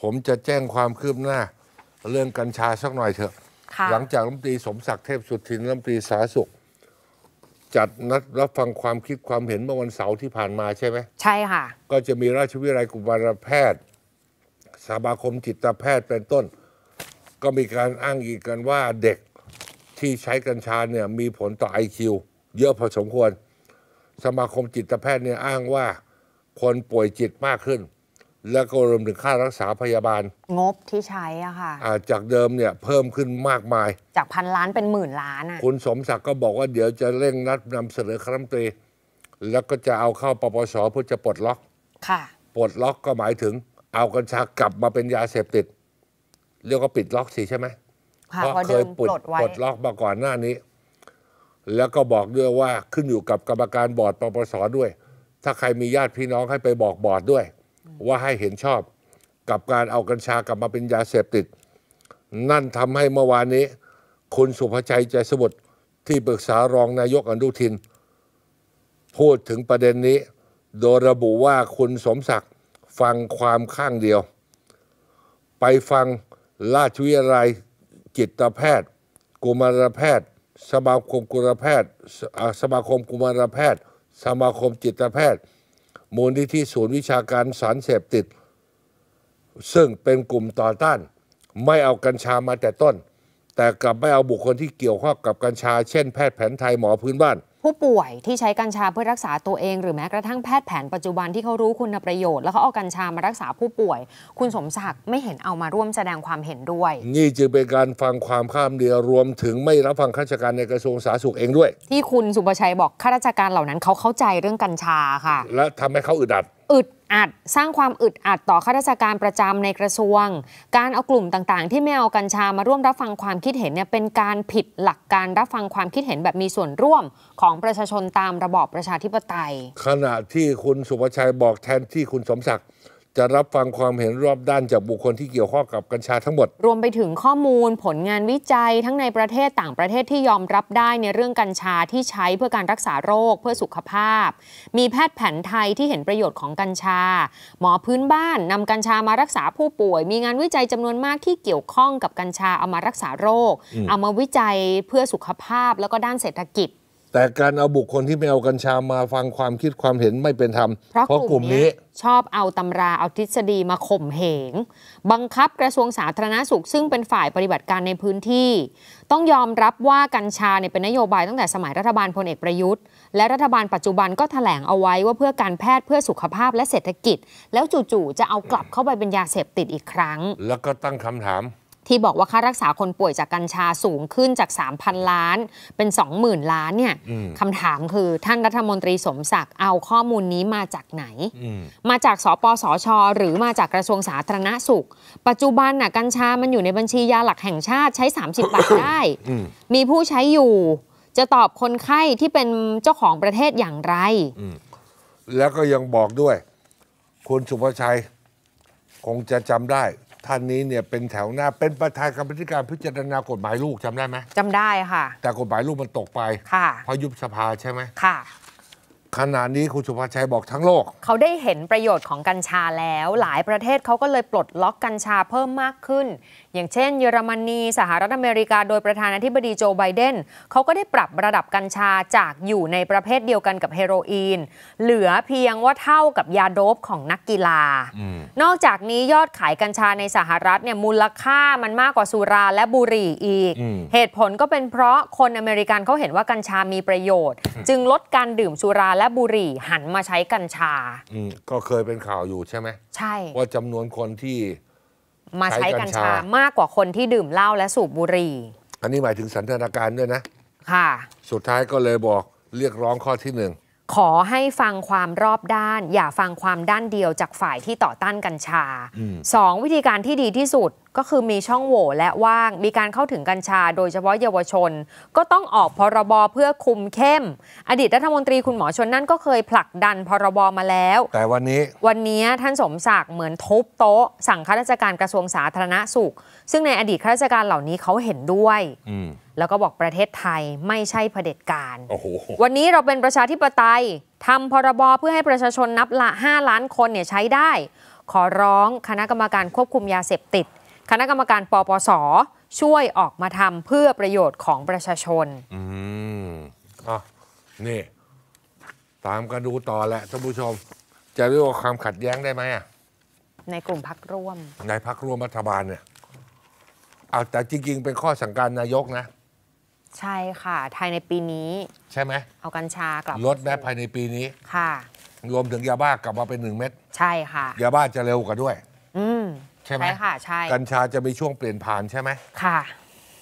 ผมจะแจ้งความคืบหน้า เรื่องกัญชาสักหน่อยเถอะ หลังจากรัฐมนตรีสมศักดิ์เทพสุทินรัฐมนตรีสาธารณสุข จัดนัดรับฟังความคิดความเห็นเมื่อวันเสาร์ที่ผ่านมาใช่ไหม ใช่ค่ะ ก็จะมีราชวิทยาลัยกุมารแพทย์ สมาคมจิตแพทย์เป็นต้น ก็มีการอ้างอีกกันว่าเด็กที่ใช้กัญชาเนี่ยมีผลต่อ IQ เยอะพอสมควรสมาคมจิตแพทย์เนี่ยอ้างว่าคนป่วยจิตมากขึ้นแล้วก็รวมถึงค่ารักษาพยาบาล งบที่ใช้อะค่ะะจากเดิมเนี่ยเพิ่มขึ้นมากมาย จากพันล้านเป็นหมื่นล้านอะคุณสมศักดิ์ก็บอกว่าเดี๋ยวจะเร่งนัดนำเสนอคณะรัฐมนตรีแล้วก็จะเอาเข้าปปสเพื่อจะปลดล็อกค่ะ ปลดล็อกก็หมายถึง เอากัญชากลับมาเป็นยาเสพติดเรียกว่าปิดล็อกสิใช่ไหมเพราะเคยปลดปลดล็อกมาก่อนหน้านี้ แล้วก็บอกด้วยว่าขึ้นอยู่กับกรรมการบอร์ดปปสด้วย ถ้าใครมีญาติพี่น้องให้ไปบอกบอร์ดด้วยว่าให้เห็นชอบกับการเอากัญชากลับมาเป็นยาเสพติด นั่นทำให้เมื่อวานนี้ คุณสุภชัยใจสมุทรที่ปรึกษารองนายกอนุทิน พูดถึงประเด็นนี้ โดยระบุว่าคุณสมศักดิ์ฟังความข้างเดียว ไปฟังราชวิทยาลัยจิตแพทย์ กุมารแพทย์ สมาคมกุมารแพทย์สมาคมกุมารแพทย์สมาคมจิตแพทย์มูลนิธิศูนย์วิชาการสารเสพติด ซึ่งเป็นกลุ่มต่อต้านไม่เอากัญชามาแต่ต้น แต่กลับไม่เอาบุคคลที่เกี่ยวข้องกับกัญชา เช่นแพทย์แผนไทยหมอพื้นบ้านผู้ป่วยที่ใช้กัญชาเพื่อรักษาตัวเอง หรือแม้กระทั่งแพทย์แผนปัจจุบันที่เขารู้คุณประโยชน์แล้วเขาเอากัญชามารักษาผู้ป่วย คุณสมศักดิ์ไม่เห็นเอามาร่วมแสดงความเห็นด้วย นี่จึงเป็นการฟังความข้ามเดียวรวมถึงไม่รับฟังข้าราชการในกระทรวงสาธารณสุขเองด้วย ที่คุณสุประชัยบอกข้าราชการเหล่านั้นเขาเข้าใจเรื่องกัญชาค่ะ และทำให้เขาอึดอัดอึดอัดสร้างความอึดอัดต่อข้าราชการประจำในกระทรวง การเอากลุ่มต่างๆ ที่ไม่เอากัญชา มาร่วมรับฟังความคิดเห็นเนี่ยเป็นการผิดหลักการรับฟังความคิดเห็นแบบมีส่วนร่วมของประชาชนตามระบอบประชาธิปไตยขณะที่คุณสุภชัยบอกแทนที่คุณสมศักดิ์จะรับฟังความเห็นรอบด้านจากบุคคลที่เกี่ยวข้องกับกัญชาทั้งหมด รวมไปถึงข้อมูลผลงานวิจัยทั้งในประเทศต่างประเทศที่ยอมรับได้ในเรื่องกัญชาที่ใช้เพื่อการรักษาโรค เพื่อสุขภาพ มีแพทย์แผนไทยที่เห็นประโยชน์ของกัญชา หมอพื้นบ้าน นำกัญชามารักษาผู้ป่วย มีงานวิจัยจำนวนมากที่เกี่ยวข้องกับกัญชาเอามารักษาโรค เอามาวิจัยเพื่อสุขภาพแล้วก็ด้านเศรษฐกิจแต่การเอาบุคคลที่ไม่เอากัญชามาฟังความคิดความเห็นไม่เป็นธรรม เพราะกลุ่มนี้ชอบเอาตำราเอาทฤษฎีมาข่มเหงบังคับกระทรวงสาธารณสุขซึ่งเป็นฝ่ายปฏิบัติการในพื้นที่ ต้องยอมรับว่ากัญชาเนี่ยเป็นนโยบายตั้งแต่สมัยรัฐบาลพลเอกประยุทธ์ และรัฐบาลปัจจุบันก็ถแถลงเอาไว้ว่าเพื่อการแพทย์เพื่อสุขภาพและเศรษฐกิจ แล้วจู่ๆจะเอากลับเข้าไปเป็นยาเสพติดอีกครั้ง แล้วก็ตั้งคำถามที่บอกว่าค่ารักษาคนป่วยจากกัญชาสูงขึ้นจาก 3,000 ล้าน เป็น 20,000ล้านเนี่ยคำถามคือท่านรัฐมนตรีสมศักดิ์เอาข้อมูลนี้มาจากไหน มาจากสปสช หรือมาจากกระทรวงสาธารณสุข ปัจจุบันน่ะกัญชามันอยู่ในบัญชียาหลักแห่งชาติใช้ 30 บาทได้ มีผู้ใช้อยู่ จะตอบคนไข้ที่เป็นเจ้าของประเทศอย่างไร แล้วก็ยังบอกด้วยคุณสุภชัยคงจะจำได้ท่านนี้เนี่ยเป็นแถวหน้าเป็นประธานกรรมธิการพิจารณากฎหมายลูกจำได้ไหมจำได้ค่ะ แต่กฎหมายลูกมันตกไป ค่ะเพราะยุบสภาใช่ไหมค่ะขณะนี้คุณสุภาชัยบอกทั้งโลก เขาได้เห็นประโยชน์ของกัญชาแล้ว หลายประเทศเขาก็เลยปลดล็อกกัญชาเพิ่มมากขึ้น อย่างเช่นเยอรมนี สหรัฐอเมริกา โดยประธานาธิบดีโจไบเดนเขาก็ได้ปรับระดับกัญชาจากอยู่ในประเภทเดียวกันกับเฮโรอีน เหลือเพียงว่าเท่ากับยาโดบของนักกีฬา นอกจากนี้ยอดขายกัญชาในสหรัฐเนี่ยมูลค่ามันมากกว่าสุราและบุหรี่อีก เหตุผลก็เป็นเพราะคนอเมริกันเขาเห็นว่ากัญชามีประโยชน์จึงลดการดื่มสุราและบุหรี่ หันมาใช้กัญชาอืมก็เคยเป็นข่าวอยู่ใช่ไหมใช่ ว่าจำนวนคนที่ มาใช้กัญชาใชกัญชามมากกว่าคนที่ดื่มเหล้าและสูบบุหรี่ อันนี้หมายถึงสันทนาการด้วยนะ ค่ะ สุดท้ายก็เลยบอกเรียกร้องข้อที่หนึ่ง ขอให้ฟังความรอบด้าน อย่าฟังความด้านเดียวจากฝ่ายที่ต่อต้านกัญชาสองวิธีการที่ดีที่สุดก็คือมีช่องโหว่และว่าง มีการเข้าถึงกัญชาโดยเฉพาะเยาวชนก็ต้องออกพรบเพื่อคุมเข้ม อดีตรัฐมนตรีคุณหมอชนนั่น ก็เคยผลักดันพรบมาแล้ว แต่วันนี้ วันนี้ท่านสมศักดิ์เหมือนทุบโต๊ะสั่งข้าราชการกระทรวงสาธารณสุข ซึ่งในอดีตข้าราชการเหล่านี้เขาเห็นด้วย แล้วก็บอกประเทศไทยไม่ใช่เผด็จการวันนี้เราเป็นประชาธิปไตยทำพรบเพื่อให้ประชาชนนับละ 5 ล้านคนเนี่ยใช้ได้ ขอร้องคณะกรรมการควบคุมยาเสพติดคณะกรรมการปปส ช่วยออกมาทำเพื่อประโยชน์ของประชาชน อืมอ่ะ นี่ ตามกันดูต่อแหละท่านผู้ชม จะเรียกว่าความขัดแย้งได้ไหมอ่ะ ในกลุ่มพักร่วม ในพักร่วมรัฐบาลเนี่ยเอาแต่จริง ๆ เป็นข้อสั่งการนายกนะ ใช่ค่ะภายในปีนี้ ใช่ไหม เอากัญชา กลับลดแม้ภายในปีนี้ค่ะ รวมถึงยาบ้ากลับมาเป็นหนึ่งเม็ดใช่ค่ะยาบ้าจะเร็วกว่าด้วย อืมใช่ไหมใช่ค่ะ ใช่ กัญชาจะมีช่วงเปลี่ยนผ่านใช่ไหมค่ะ